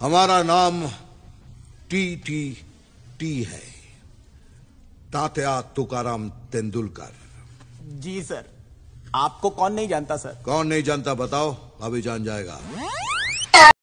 हमारा नाम T T T है तात्या तुकाराम तेंदुलकर जी सर आपको कौन नहीं जानता सर कौन नहीं जानता बताओ अभी जान जाएगा